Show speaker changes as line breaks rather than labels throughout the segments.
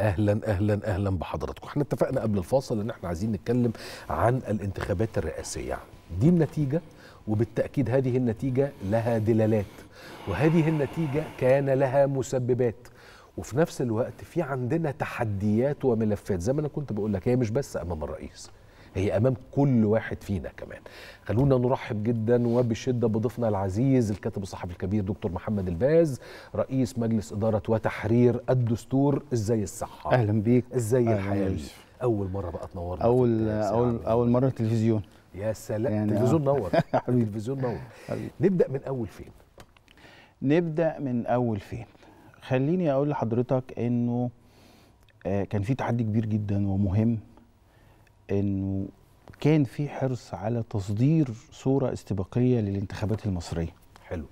اهلا اهلا اهلا بحضراتكم احنا اتفقنا قبل الفاصل ان احنا عايزين نتكلم عن الانتخابات الرئاسيه دي النتيجه وبالتاكيد هذه النتيجه لها دلالات وهذه النتيجه كان لها مسببات وفي نفس الوقت في عندنا تحديات وملفات زي ما انا كنت بقول لك هي مش بس امام الرئيس هي امام كل واحد فينا كمان خلونا نرحب جدا وبشده بضيفنا العزيز الكاتب الصحفي الكبير دكتور محمد الباز رئيس مجلس اداره وتحرير الدستور ازاي الصحه اهلا بيك ازاي الحياه اول مره بقى تنورنا اول اول اول مره تلفزيون يا سلام يعني تلفزيون آه. نور تلفزيون نور نبدا من
اول فين نبدا من اول فين خليني اقول لحضرتك انه آه، كان في تحدي كبير جدا ومهم انه كان في حرص على تصدير صوره استباقيه للانتخابات المصريه حلو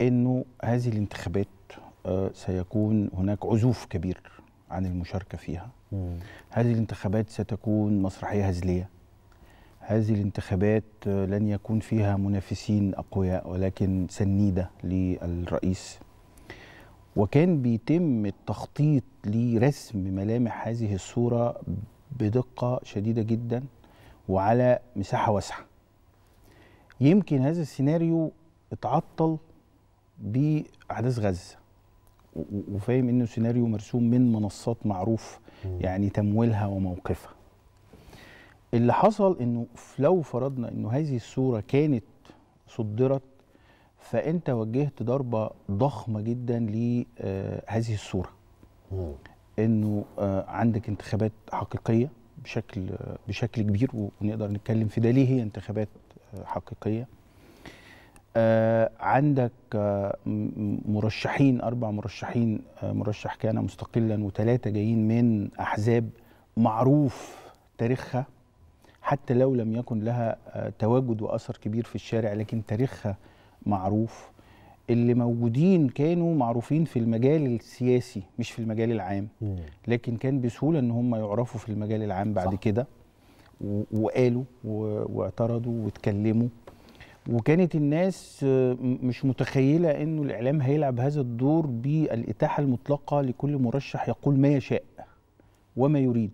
انه هذه الانتخابات آه، سيكون هناك عزوف كبير عن المشاركه فيها مم. هذه الانتخابات ستكون مسرحيه هزليه هذه الانتخابات آه، لن يكون فيها منافسين اقوياء ولكن سنيده للرئيس وكان بيتم التخطيط لرسم ملامح هذه الصوره بدقه شديده جدا وعلى مساحه واسعه يمكن هذا السيناريو اتعطل باحداث غزه وفاهم انه سيناريو مرسوم من منصات معروف يعني تمويلها وموقفها اللي حصل انه لو فرضنا انه هذه الصوره كانت صدرت فانت وجهت ضربه ضخمه جدا لهذه آه، الصوره انه آه، عندك انتخابات حقيقيه بشكل آه، بشكل كبير ونقدر نتكلم في ده ليه هي انتخابات آه، حقيقيه عندك مرشحين اربع مرشحين مرشح كان مستقلا وثلاثه جايين من احزاب معروف تاريخها حتى لو لم يكن لها تواجد واثر كبير في الشارع لكن تاريخها معروف اللي موجودين كانوا معروفين في المجال السياسي مش في المجال العام مم. لكن كان بسهوله ان هم يعرفوا في المجال العام بعد كده وقالوا واعترضوا واتكلموا وكانت الناس آه، مش متخيله انه الاعلام هيلعب هذا الدور بالاتاحه المطلقه لكل مرشح يقول ما يشاء وما يريد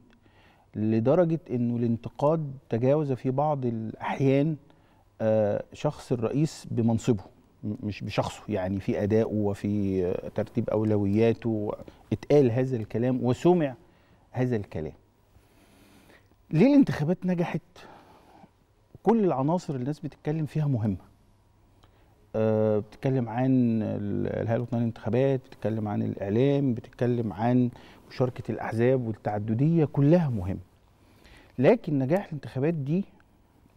لدرجه انه الانتقاد تجاوز في بعض الاحيان آه، شخص الرئيس بمنصبه مش بشخصه يعني في أدائه وفي ترتيب أولوياته اتقال هذا الكلام وسمع هذا الكلام ليه الانتخابات نجحت كل العناصر اللي الناس بتتكلم فيها مهمه أه بتتكلم عن الهيئه الوطنيه للانتخابات بتتكلم عن الاعلام بتتكلم عن مشاركه الاحزاب والتعدديه كلها مهمه لكن نجاح الانتخابات دي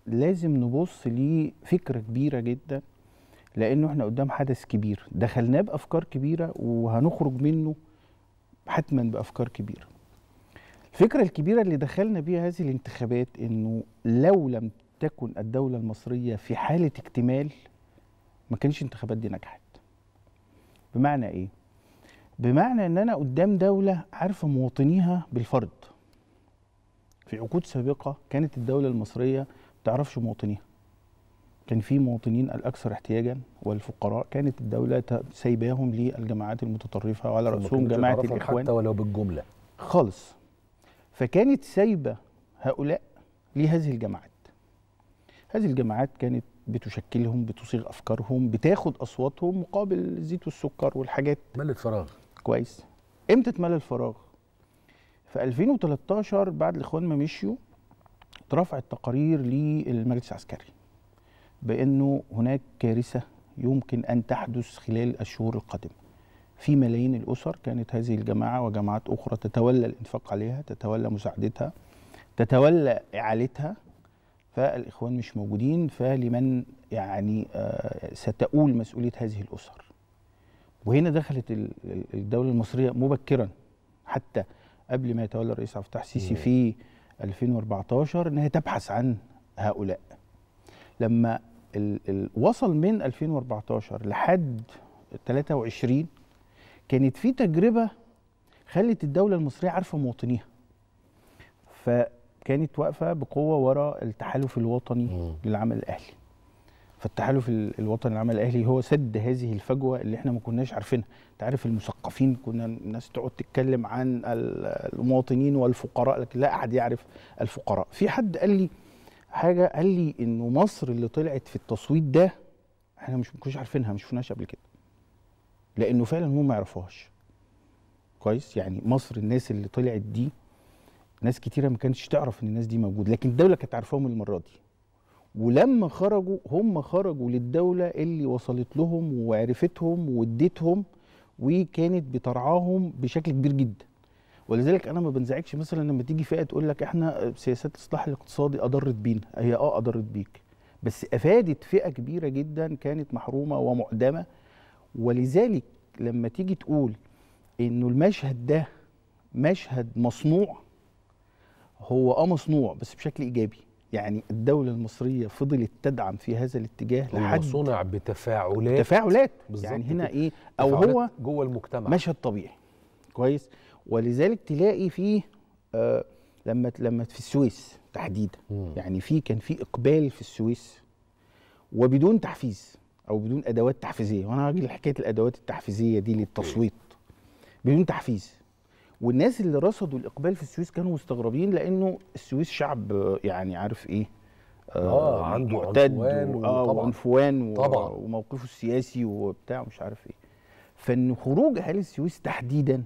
لازم نبص لفكره كبيره جدا لانه احنا قدام حدث كبير دخلناه بافكار كبيره وهنخرج منه حتما بافكار كبيره الفكره الكبيره اللي دخلنا بيها هذه الانتخابات انه لو لم تكن الدوله المصريه في حاله اكتمال ما كانش الانتخابات دي نجحت بمعنى ايه بمعنى ان انا قدام دوله عارفه مواطنيها بالفرد في عقود سابقه كانت الدوله المصريه ما تعرفش مواطنيها كان في مواطنين الاكثر احتياجا والفقراء كانت الدوله سايباهم للجماعات المتطرفه وعلى راسهم جماعه الاخوان حتى ولو بالجمله خالص فكانت سايبه هؤلاء لهذه الجماعات هذه الجماعات كانت بتشكلهم بتصيغ افكارهم بتاخد اصواتهم مقابل الزيت والسكر والحاجات ملت فراغ كويس امتى اتملى الفراغ في 2013 بعد الاخوان ما مشيوا اترفعت تقارير للمجلس العسكري بانه هناك كارثه يمكن ان تحدث خلال الشهور القادمه. في ملايين الاسر كانت هذه الجماعه وجماعات اخرى تتولى الانفاق عليها، تتولى مساعدتها، تتولى اعالتها فالاخوان مش موجودين فلمن يعني آه، ستؤول مسؤوليه هذه الاسر. وهنا دخلت الدوله المصريه مبكرا حتى قبل ما يتولى الرئيس عبد الفتاح السيسي في 2014 انها تبحث عن هؤلاء. لما ال ال وصل من 2014 لحد 23 كانت في تجربه خلت الدوله المصريه عارفه مواطنيها فكانت واقفه بقوه ورا التحالف الوطني م. للعمل الاهلي فالتحالف الوطني للعمل الاهلي هو سد هذه الفجوه اللي احنا ما كناش عارفينها انت عارف المثقفين كنا الناس تقعد تتكلم عن المواطنين والفقراء لكن لا احد يعرف الفقراء في حد قال لي حاجه قال لي انه مصر اللي طلعت في التصويت ده احنا مش كناش عارفينها مش شفناهاش قبل كده لانه فعلا هم ما يعرفوهاش كويس يعني مصر الناس اللي طلعت دي ناس كتيره ما كانتش تعرف ان الناس دي موجوده لكن الدوله كانت عارفاهم المره دي ولما خرجوا هم خرجوا للدوله اللي وصلت لهم وعرفتهم وادتهم وكانت بترعاهم بشكل كبير جدا ولذلك انا ما بنزعجش مثلا لما تيجي فئه تقول لك احنا سياسات الاصلاح الاقتصادي اضرت بينا هي اه اضرت بيك بس افادت فئه كبيره جدا كانت محرومه ومعدمه ولذلك لما تيجي تقول انه المشهد ده مشهد مصنوع هو اه مصنوع بس بشكل ايجابي يعني الدولة المصرية فضلت تدعم في هذا الاتجاه لحد صنع
بتفاعلات تفاعلات
يعني هنا ايه او هو
جوه المجتمع
مشهد طبيعي كويس ولذلك تلاقي فيه آه لما لما في السويس تحديدا يعني في كان في اقبال في السويس وبدون تحفيز او بدون ادوات تحفيزيه وانا راجل حكايه الادوات التحفيزيه دي للتصويت بدون تحفيز والناس اللي رصدوا الاقبال في السويس كانوا مستغربين لانه السويس شعب يعني عارف ايه اه, آه، عنده معتد عنفوان اه وعنفوان طبعا وموقفه السياسي وبتاع مش عارف ايه فان خروج اهالي السويس تحديدا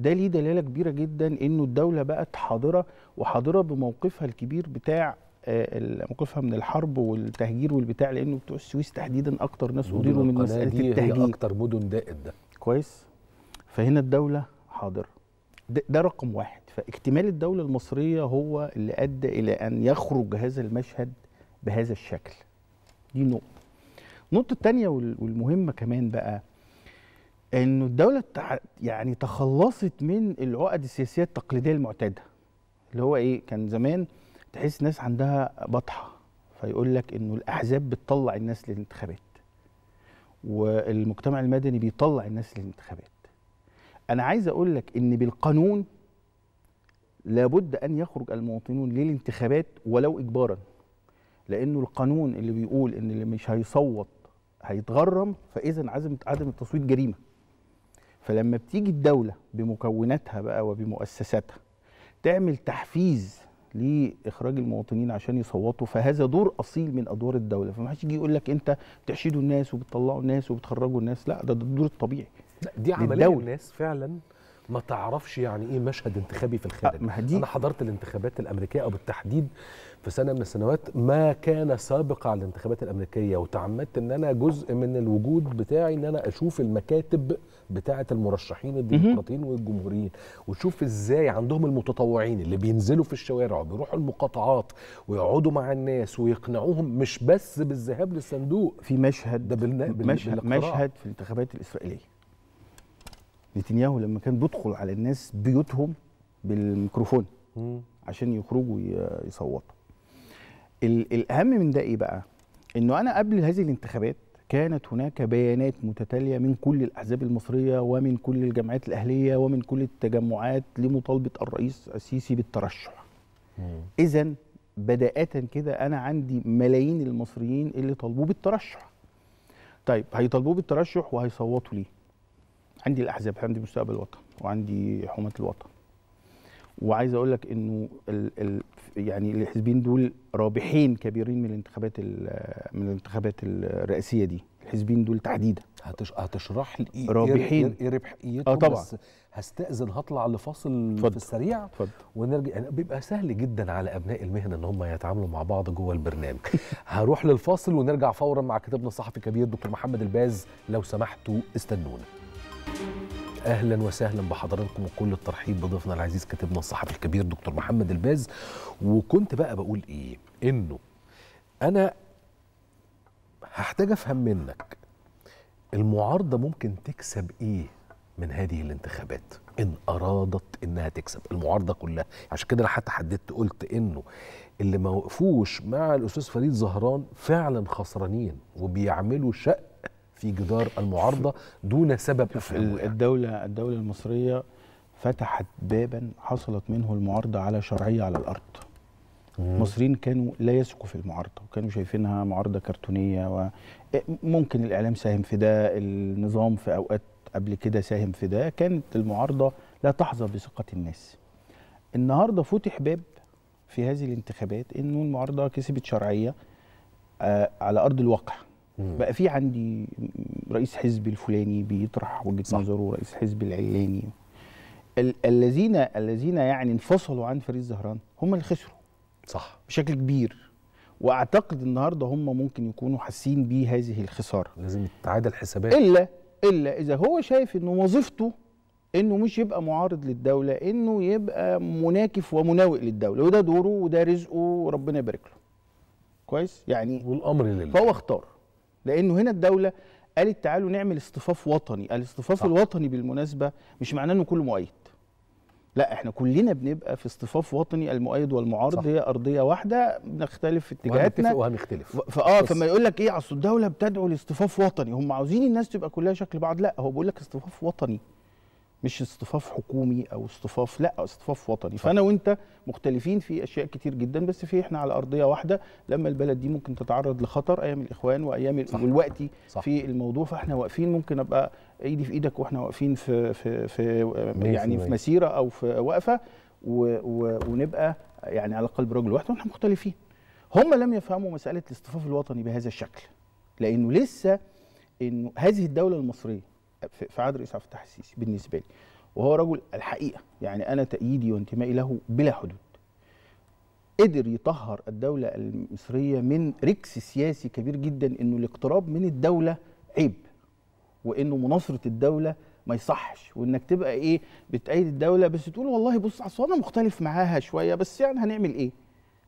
ده ليه دلاله كبيره جدا انه الدوله بقت حاضره وحاضره بموقفها الكبير بتاع آه، موقفها من الحرب والتهجير والبتاع لانه بتوع السويس تحديدا اكتر ناس اضيروا من مساله التهجير هي اكتر
مدن دائد ده كويس
فهنا الدوله حاضره ده, ده رقم واحد فاكتمال الدوله المصريه هو اللي ادى الى ان يخرج هذا المشهد بهذا الشكل دي نقطه النقطه الثانيه والمهمه كمان بقى انه الدوله يعني تخلصت من العقد السياسيه التقليديه المعتاده اللي هو ايه كان زمان تحس ناس عندها بطحه فيقول لك انه الاحزاب بتطلع الناس للانتخابات والمجتمع المدني بيطلع الناس للانتخابات انا عايز اقول لك ان بالقانون لابد ان يخرج المواطنون للانتخابات ولو اجبارا لانه القانون اللي بيقول ان اللي مش هيصوت هيتغرم فاذا عدم عدم التصويت جريمه فلما بتيجي الدولة بمكوناتها بقى وبمؤسساتها تعمل تحفيز لاخراج المواطنين عشان يصوتوا فهذا دور اصيل من ادوار الدوله فمحدش يجي يقول لك انت بتحشدوا الناس
وبتطلعوا الناس وبتخرجوا الناس لا ده, ده الدور الطبيعي دي عمليه الناس فعلا ما تعرفش يعني ايه مشهد انتخابي في الخارج أه، انا حضرت الانتخابات الامريكيه او بالتحديد في سنه من السنوات ما كان سابق على الانتخابات الامريكيه وتعمدت ان انا جزء من الوجود بتاعي ان انا اشوف المكاتب بتاعه المرشحين الديمقراطيين والجمهوريين وتشوف ازاي عندهم المتطوعين اللي بينزلوا في الشوارع وبيروحوا المقاطعات ويقعدوا مع الناس ويقنعوهم مش بس بالذهاب للصندوق في مشهد ده بالنا... مشهد, مشهد في الانتخابات الاسرائيليه نتنياهو لما كان بيدخل
على الناس بيوتهم بالميكروفون عشان يخرجوا يصوتوا الاهم من ده ايه بقى انه انا قبل هذه الانتخابات كانت هناك بيانات متتاليه من كل الاحزاب المصريه ومن كل الجمعيات الاهليه ومن كل التجمعات لمطالبه الرئيس السيسي بالترشح اذا بدايه كده انا عندي ملايين المصريين اللي طالبوه بالترشح طيب هيطالبوه بالترشح وهيصوتوا ليه عندي الاحزاب عندي مستقبل الوطن وعندي حماة الوطن وعايز اقول لك انه ال ال يعني الحزبين دول رابحين كبيرين من الانتخابات من الانتخابات الرئاسيه دي
الحزبين دول تحديدا هتش... هتشرح لي ايه رابحين ايه ربحيتهم اه طبعا بس هستاذن هطلع لفاصل في السريع فضل. ونرجع يعني بيبقى سهل جدا على ابناء المهنه ان هم يتعاملوا مع بعض جوه البرنامج هروح للفاصل ونرجع فورا مع كتابنا الصحفي الكبير دكتور محمد الباز لو سمحتوا استنونا اهلا وسهلا بحضراتكم وكل الترحيب بضيفنا العزيز كاتبنا الصحفي الكبير دكتور محمد الباز وكنت بقى بقول ايه انه انا هحتاج افهم منك المعارضه ممكن تكسب ايه من هذه الانتخابات ان ارادت انها تكسب المعارضه كلها عشان كده انا حتى حددت قلت انه اللي ما وقفوش مع الاستاذ فريد زهران فعلا خسرانين وبيعملوا شق في جدار المعارضه دون سبب الدوله الدوله المصريه
فتحت بابا حصلت منه المعارضه على شرعيه على الارض المصريين كانوا لا يثقوا في المعارضه وكانوا شايفينها معارضه كرتونيه وممكن الاعلام ساهم في ده النظام في اوقات قبل كده ساهم في ده كانت المعارضه لا تحظى بثقه الناس النهارده فتح باب في هذه الانتخابات انه المعارضه كسبت شرعيه آه، على ارض الواقع بقى في عندي رئيس حزب الفلاني بيطرح وجهه نظره رئيس حزب العلاني الذين الذين يعني انفصلوا عن فريق زهران هم اللي خسروا صح بشكل كبير واعتقد النهارده هم ممكن يكونوا حاسين بهذه الخساره لازم
تتعادل حسابات الا
الا اذا هو شايف انه وظيفته انه مش يبقى معارض للدوله انه يبقى مناكف ومناوئ للدوله وده دوره وده رزقه وربنا يبارك له كويس يعني والامر لله فهو اختار لانه هنا الدوله قالت تعالوا نعمل اصطفاف وطني الاصطفاف صح. الوطني بالمناسبه مش معناه انه كله مؤيد لا احنا كلنا بنبقى في اصطفاف وطني المؤيد والمعارض صح. هي ارضيه واحده بنختلف في اتجاهاتنا وهنختلف فاه فما يقول لك ايه اصل الدوله بتدعو لاصطفاف وطني هم عاوزين الناس تبقى كلها شكل بعض لا هو بيقول لك اصطفاف وطني مش اصطفاف حكومي او اصطفاف لا اصطفاف وطني صح. فانا وانت مختلفين في اشياء كتير جدا بس في احنا على ارضيه واحده لما البلد دي ممكن تتعرض لخطر ايام الاخوان وايام صح. في الموضوع فاحنا واقفين ممكن ابقى ايدي في ايدك واحنا واقفين في في في يعني في مسيره او في وقفه و و ونبقى يعني على قلب رجل واحد واحنا مختلفين هم لم يفهموا مساله الاصطفاف الوطني بهذا الشكل لانه لسه انه هذه الدوله المصريه في عهد الرئيس عبد الفتاح السيسي بالنسبه لي وهو رجل الحقيقه يعني انا تأييدي وانتمائي له بلا حدود قدر يطهر الدولة المصرية من ركس سياسي كبير جدا انه الاقتراب من الدولة عيب وانه مناصرة الدولة ما يصحش وانك تبقى ايه بتأيد الدولة بس تقول والله بص اصل انا مختلف معاها شوية بس يعني هنعمل ايه؟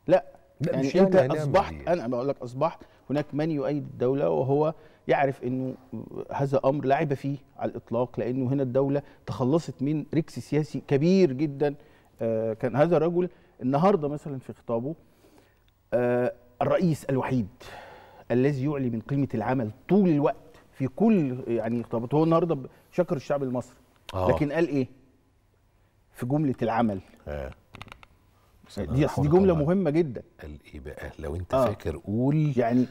لا, لا يعني انت يعني اصبحت إيه؟ انا بقول لك اصبحت هناك من يؤيد الدولة وهو يعرف أنه هذا أمر لا فيه على الإطلاق لأنه هنا الدولة تخلصت من ركس سياسي كبير جدا آه، كان هذا الرجل النهاردة مثلا في خطابه آه، الرئيس الوحيد الذي يعلي من قيمة العمل طول الوقت في كل يعني خطابات هو النهاردة شكر الشعب المصري آه. لكن قال إيه في جملة العمل دي دي جمله مهمه جدا بقى لو انت آه. فاكر قول يعني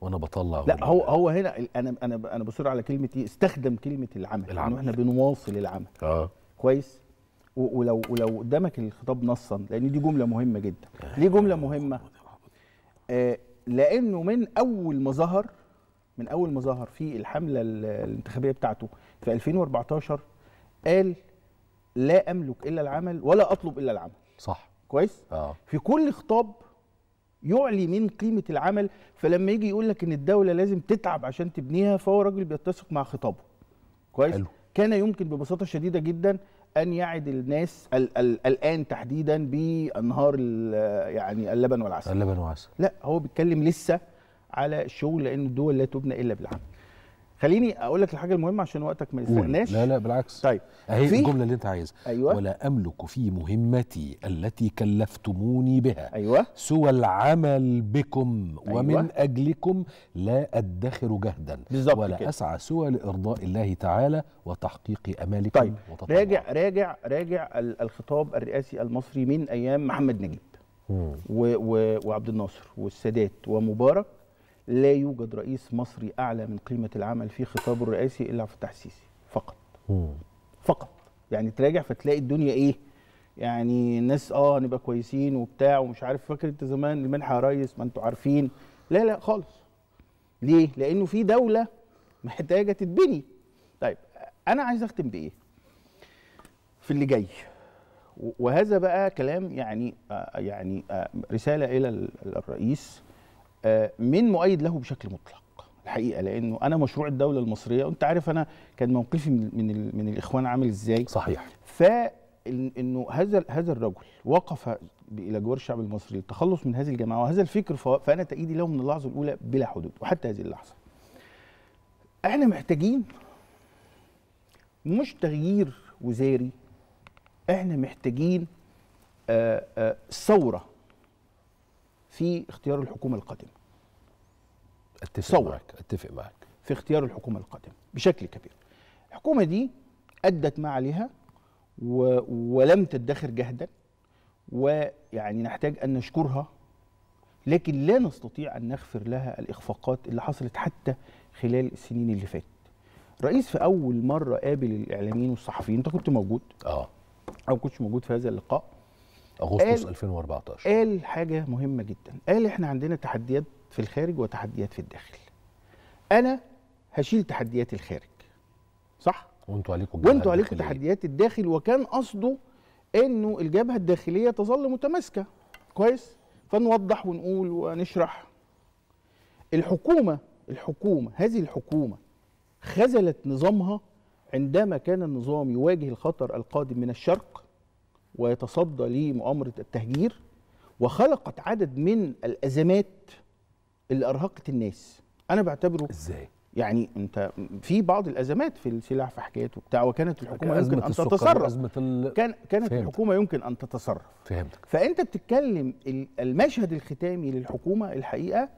وانا بطلع لا هو هو هنا انا انا انا بصر على كلمه ايه استخدم كلمه العمل يعني العمل يعني احنا بنواصل العمل اه كويس ولو ولو قدامك الخطاب نصا لان دي جمله مهمه جدا آه. ليه جمله مهمه آه لانه من اول ما ظهر من اول ما ظهر في الحمله الانتخابيه بتاعته في 2014 قال لا املك الا العمل ولا اطلب الا العمل صح كويس آه. في كل خطاب يعلي من قيمه العمل فلما يجي يقول لك ان الدوله لازم تتعب عشان تبنيها فهو راجل بيتسق مع خطابه كويس حلو. كان يمكن ببساطه شديده جدا ان يعد الناس الـ الـ الان تحديدا بانهار يعني اللبن والعسل اللبن والعسل لا هو بيتكلم لسه على الشغل لان الدول لا تبنى الا بالعمل خليني اقول لك الحاجه المهمه عشان وقتك ما يسرقناش لا لا
بالعكس طيب اهي الجمله اللي انت عايزها أيوة. ولا املك في مهمتي التي كلفتموني بها أيوة. سوى العمل بكم أيوة. ومن اجلكم لا ادخر جهدا بالزبط ولا كده. اسعى سوى لارضاء الله تعالى وتحقيق امالكم طيب وتطلع. راجع راجع
راجع الخطاب الرئاسي المصري من ايام محمد نجيب و و وعبد الناصر والسادات ومبارك لا يوجد رئيس مصري اعلى من قيمه العمل في خطابه الرئاسي الا في السيسي فقط فقط يعني تراجع فتلاقي الدنيا ايه يعني الناس اه نبقى كويسين وبتاع ومش عارف فاكر انت زمان المنحه يا ريس ما انتوا عارفين لا لا خالص ليه لانه في دوله محتاجه تتبني طيب انا عايز اختم بايه في اللي جاي وهذا بقى كلام يعني آه يعني آه رساله الى الرئيس آه، من مؤيد له بشكل مطلق الحقيقه لانه انا مشروع الدوله المصريه وانت عارف انا كان موقفي من من الاخوان عامل ازاي صحيح ف انه هذا هذا الرجل وقف الى جوار الشعب المصري للتخلص من هذه الجماعه وهذا الفكر فانا تأييدي له من اللحظه الاولى بلا حدود وحتى هذه اللحظه. احنا محتاجين مش تغيير وزاري احنا محتاجين ثوره آه،, آه ثوره في اختيار الحكومه القادمه اتفق معك اتفق معك في اختيار الحكومه القادمه بشكل كبير الحكومه دي ادت ما عليها و... ولم تدخر جهدا ويعني نحتاج ان نشكرها لكن لا نستطيع ان نغفر لها الاخفاقات اللي حصلت حتى خلال السنين اللي فاتت رئيس في اول مره قابل الاعلاميين والصحفيين انت كنت موجود اه او كنتش موجود في هذا اللقاء اغسطس 2014 قال حاجه مهمه جدا قال احنا عندنا تحديات في الخارج وتحديات في الداخل انا هشيل تحديات الخارج صح وانتوا عليكم وانتوا عليكم تحديات الداخل وكان قصده انه الجبهه الداخليه تظل متماسكه كويس فنوضح ونقول ونشرح الحكومه الحكومه هذه الحكومه خذلت نظامها عندما كان النظام يواجه الخطر القادم من الشرق ويتصدى لمؤامره التهجير وخلقت عدد من الازمات اللي ارهقت الناس انا بعتبره ازاي يعني انت في بعض الازمات في السلاح في حكايات وبتاع وكانت الحكومه يمكن ان تتصرف أزمة ال... كان كانت فهمتك. الحكومه يمكن ان تتصرف فهمتك فانت بتتكلم المشهد الختامي للحكومه الحقيقه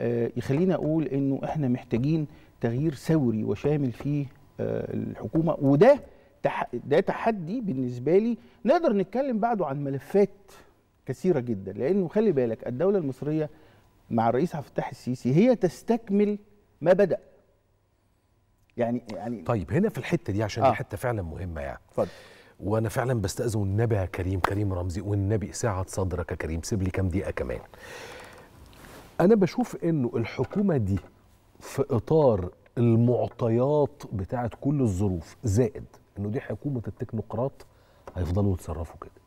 آه، يخلينا اقول انه احنا محتاجين تغيير ثوري وشامل في آه، الحكومه وده تح... ده تحدي بالنسبه لي نقدر نتكلم بعده عن ملفات كثيره جدا لانه خلي بالك الدوله المصريه مع الرئيس عبد الفتاح السيسي هي تستكمل ما بدا
يعني يعني طيب هنا في الحته دي عشان آه. دي حته فعلا مهمه يعني اتفضل وانا فعلا بستاذن النبي يا كريم كريم رمزي والنبي ساعه صدرك يا كريم سيب لي كام دقيقه كمان انا بشوف انه الحكومه دي في اطار المعطيات بتاعه كل الظروف زائد انه دي حكومه التكنوقراط هيفضلوا يتصرفوا كده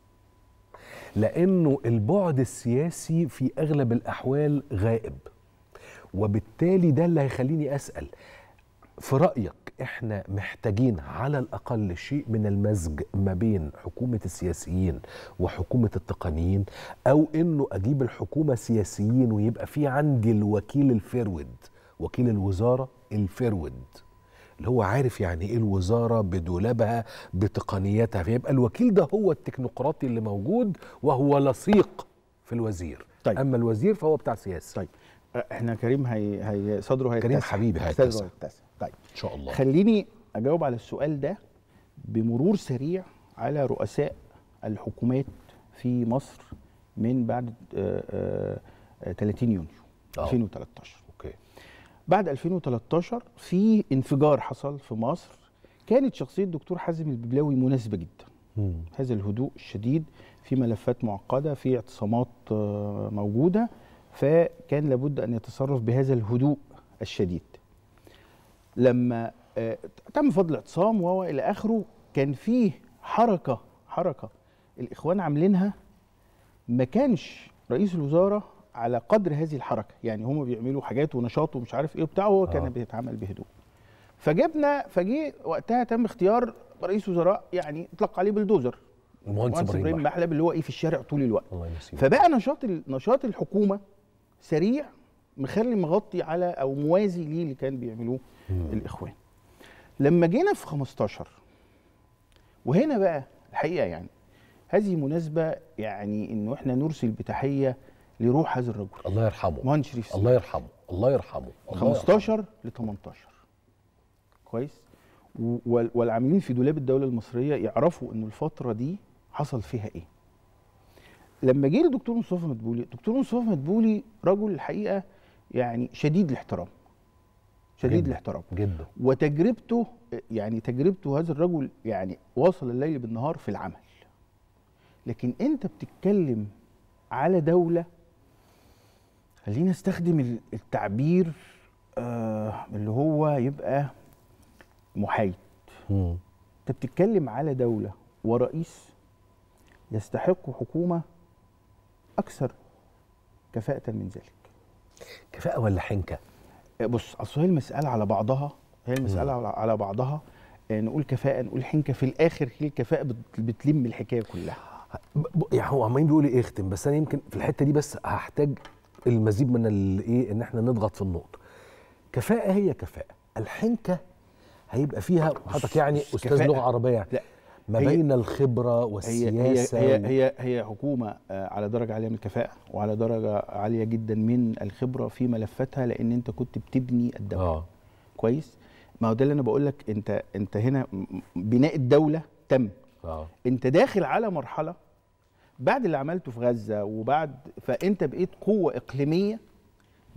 لانه البعد السياسي في اغلب الاحوال غائب وبالتالي ده اللي هيخليني اسال في رايك احنا محتاجين على الاقل شيء من المزج ما بين حكومه السياسيين وحكومه التقنيين او انه اجيب الحكومه سياسيين ويبقى في عندي الوكيل الفرود وكيل الوزاره الفرود اللي هو عارف يعني ايه الوزاره بدولابها بتقنياتها فيبقى الوكيل ده هو التكنوقراطي اللي موجود وهو لصيق في الوزير طيب. اما الوزير فهو بتاع سياسه طيب أه، احنا كريم هي هي صدره هيتسع كريم حبيبي هيتسع صدره
هيتسع طيب ان شاء الله خليني اجاوب على السؤال ده بمرور سريع على رؤساء الحكومات في مصر من بعد 30 آه، آه، يونيو 2013 بعد 2013 في انفجار حصل في مصر كانت شخصيه الدكتور حازم الببلاوي مناسبه جدا مم. هذا الهدوء الشديد في ملفات معقده في اعتصامات آه، موجوده فكان لابد ان يتصرف بهذا الهدوء الشديد لما آه، تم فضل اعتصام إلى اخره كان فيه حركه حركه الاخوان عاملينها ما كانش رئيس الوزاره على قدر هذه الحركه يعني هم بيعملوا حاجات ونشاط ومش عارف ايه وبتاع وهو كان آه. بيتعامل بهدوء فجبنا فجه وقتها تم اختيار رئيس وزراء يعني اطلق عليه بلدوزر المهندس ابراهيم محلب اللي هو ايه في الشارع طول الوقت الله فبقى نشاط نشاط الحكومه سريع مخلي مغطي على او موازي ليه اللي كان بيعملوه الاخوان لما جينا في 15 وهنا بقى الحقيقه يعني هذه مناسبه يعني انه احنا نرسل بتحيه لروح هذا الرجل الله يرحمه مهندس شريف الله يرحمه الله يرحمه 15 ل 18 كويس والعاملين في دولاب الدوله المصريه يعرفوا ان الفتره دي حصل فيها ايه لما جه الدكتور مصطفى مدبولي دكتور مصطفى مدبولي رجل الحقيقه يعني شديد الاحترام شديد جدا الاحترام جدا وتجربته يعني تجربته هذا الرجل يعني واصل الليل بالنهار في العمل لكن انت بتتكلم على دوله خلينا استخدم التعبير آه اللي هو يبقى محايد انت بتتكلم على دوله ورئيس يستحق حكومه اكثر كفاءه من ذلك كفاءه ولا حنكه آه، بص اصل هي المساله على بعضها هي المساله مم. على بعضها آه، نقول كفاءه نقول حنكه في الاخر هي الكفاءه
بتلم الحكايه كلها يعني هو عمالين بيقولوا ايه اختم بس انا يمكن في الحته دي بس هحتاج المزيد من الايه ان احنا نضغط في النقط كفاءه هي كفاءه الحنكه هيبقى فيها حضرتك يعني استاذ لغه عربيه لا ما بين الخبره والسياسه هي هي
هي, هي حكومه آه، على درجه عاليه من الكفاءه وعلى درجه عاليه جدا من الخبره في ملفاتها لان انت كنت بتبني الدوله آه. كويس ما هو ده اللي انا بقول لك انت انت هنا بناء الدوله تم آه. انت داخل على مرحله بعد اللي عملته في غزه وبعد فانت بقيت قوه اقليميه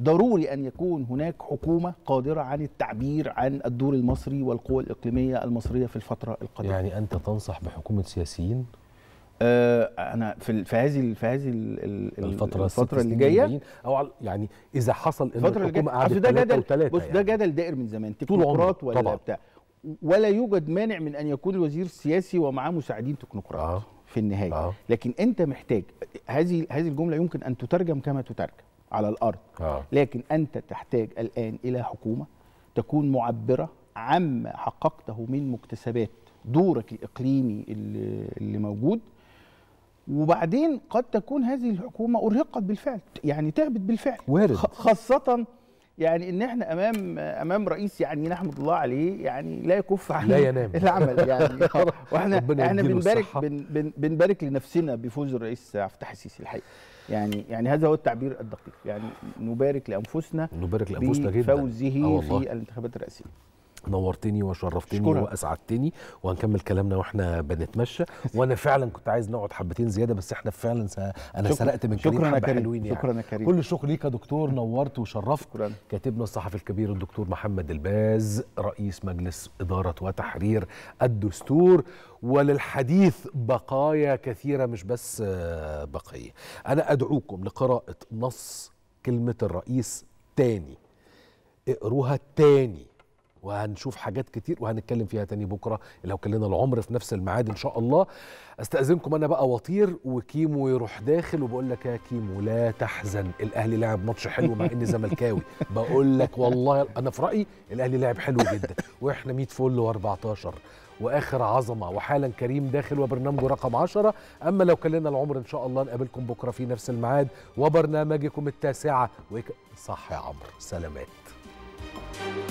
ضروري ان يكون هناك حكومه قادره عن التعبير عن الدور المصري والقوى الاقليميه المصريه في الفتره القادمه. يعني انت تنصح
بحكومه سياسيين؟
آه انا في في هذه في هذه الفتره الفتره اللي جايه او يعني اذا حصل ان الفتره الحكومه قعدت ده جدل بص يعني. ده جدل دائر من زمان تكنوقراط ولا طبعا. بتاع ولا يوجد مانع من ان يكون الوزير سياسي ومعاه مساعدين تكنوقراط. آه. في النهايه آه. لكن انت محتاج هذه هذه الجمله يمكن ان تترجم كما تترجم على الارض آه. لكن انت تحتاج الان الى حكومه تكون معبره عما حققته من مكتسبات دورك الاقليمي اللي, اللي موجود وبعدين قد تكون هذه الحكومه ارهقت بالفعل يعني تعبت بالفعل وارد خاصه يعني ان احنا امام امام رئيس يعني نحمد الله عليه يعني لا يكف عن لا ينام العمل يعني واحنا احنا بنبارك بن بنبارك لنفسنا بفوز الرئيس عفتاح السيسي الحقيقه يعني يعني هذا هو التعبير الدقيق يعني نبارك لانفسنا نبارك لانفسنا جدا بفوزه آه في الانتخابات الرئاسيه
نورتني وشرفتني شكرا. واسعدتني وهنكمل كلامنا واحنا بنتمشى وانا فعلا كنت عايز نقعد حبتين زياده بس احنا فعلا س... انا شكرا. سرقت من كريم شكرا كريم حلوين يعني شكرا يا كريم كل الشكر ليك يا دكتور نورت وشرفت شكرا. كاتبنا الصحفي الكبير الدكتور محمد الباز رئيس مجلس اداره وتحرير الدستور وللحديث بقايا كثيره مش بس آه، بقيه انا ادعوكم لقراءه نص كلمه الرئيس تاني اقروها تاني وهنشوف حاجات كتير وهنتكلم فيها تاني بكره لو كلنا العمر في نفس الميعاد ان شاء الله استاذنكم انا بقى وطير وكيمو يروح داخل وبقول لك يا كيمو لا تحزن الاهلي لعب ماتش حلو مع اني زملكاوي بقول لك والله انا في رايي الاهلي لعب حلو جدا واحنا 100 فل و14 واخر عظمه وحالا كريم داخل وبرنامجه رقم 10 اما لو كلنا العمر ان شاء الله نقابلكم بكره في نفس الميعاد وبرنامجكم التاسعه ويك... صح يا عمرو سلامات